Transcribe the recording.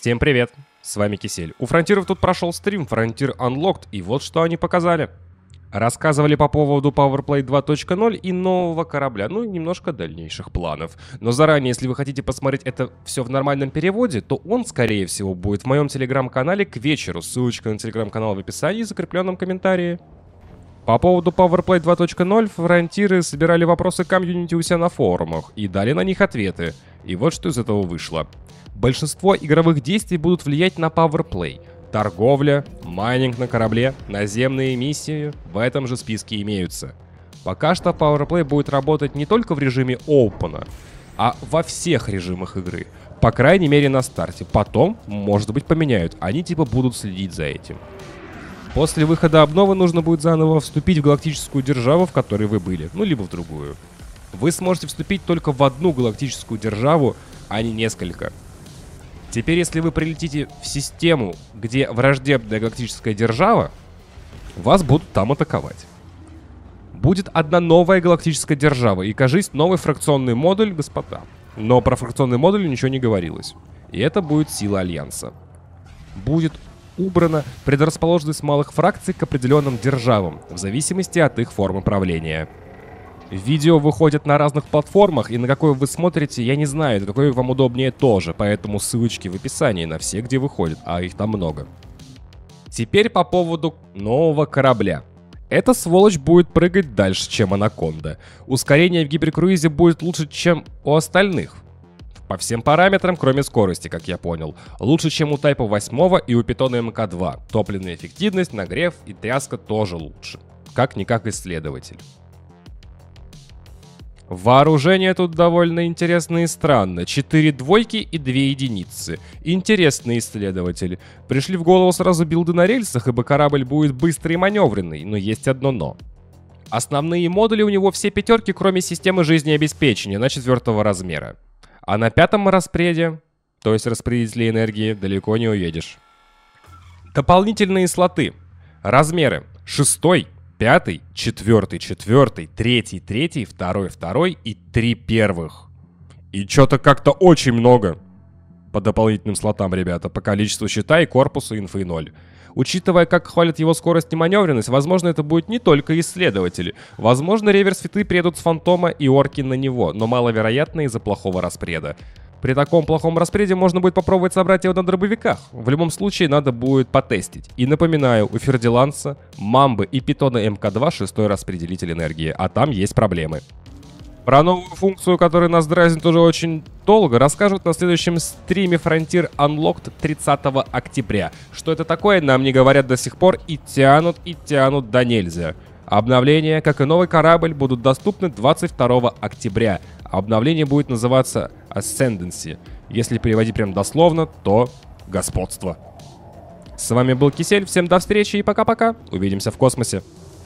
Всем привет, с вами Кисель. У Фронтиров тут прошел стрим Frontier Unlocked, и вот что они показали. Рассказывали по поводу PowerPlay 2.0 и нового корабля, ну и немножко дальнейших планов. Но заранее, если вы хотите посмотреть это все в нормальном переводе, то он, скорее всего, будет в моем телеграм-канале к вечеру. Ссылочка на телеграм-канал в описании и закрепленном комментарии. По поводу PowerPlay 2.0 фронтиры собирали вопросы комьюнити у себя на форумах и дали на них ответы. И вот что из этого вышло. Большинство игровых действий будут влиять на Powerplay. Торговля, майнинг на корабле, наземные миссии в этом же списке имеются. Пока что Powerplay будет работать не только в режиме Open, а во всех режимах игры. По крайней мере на старте. Потом, может быть, поменяют. Они типа будут следить за этим. После выхода обновы нужно будет заново вступить в галактическую державу, в которой вы были. Ну, либо в другую. Вы сможете вступить только в одну галактическую державу, а не несколько. Теперь, если вы прилетите в систему, где враждебная галактическая держава, вас будут там атаковать. Будет одна новая галактическая держава и, кажись, новый фракционный модуль, господа. Но про фракционный модуль ничего не говорилось. И это будет сила Альянса. Будет убрана предрасположенность малых фракций к определенным державам, в зависимости от их формы правления. Видео выходит на разных платформах, и на какой вы смотрите, я не знаю, какой вам удобнее тоже, поэтому ссылочки в описании на все, где выходит, а их там много. Теперь по поводу нового корабля. Эта сволочь будет прыгать дальше, чем анаконда. Ускорение в гиперкруизе будет лучше, чем у остальных. По всем параметрам, кроме скорости, как я понял. Лучше, чем у Тайпа 8 и у Питона МК-2. Топливная эффективность, нагрев и тряска тоже лучше. Как-никак исследователь. Вооружение тут довольно интересно и странно. Четыре двойки и две единицы. Интересный исследователь. Пришли в голову сразу билды на рельсах, ибо корабль будет быстрый и маневренный, но есть одно но. Основные модули у него все пятерки, кроме системы жизнеобеспечения на четвертого размера. А на пятом распреде, то есть распределители энергии, далеко не уедешь. Дополнительные слоты. Размеры. Шестой, пятый, четвертый, четвертый, третий, третий, второй, второй и три первых. И что-то как-то очень много по дополнительным слотам, ребята, по количеству счета и корпуса инфы 0. Учитывая, как хвалят его скорость и маневренность, возможно, это будет не только исследователи. Возможно, реверс-фиты приедут с фантома и орки на него, но маловероятно из-за плохого распреда. При таком плохом распреде можно будет попробовать собрать его на дробовиках. В любом случае надо будет потестить. И напоминаю, у Фердиланса, Мамбы и Питона МК-2 шестой распределитель энергии, а там есть проблемы. Про новую функцию, которая нас дразнит уже очень долго, расскажут на следующем стриме Frontier Unlocked 30 октября. Что это такое, нам не говорят до сих пор и тянут, и тянут до нельзя. Обновления, как и новый корабль, будут доступны 22 октября. Обновление будет называться ascendancy. Если переводить прям дословно, то господство. С вами был Кисель, всем до встречи и пока-пока. Увидимся в космосе.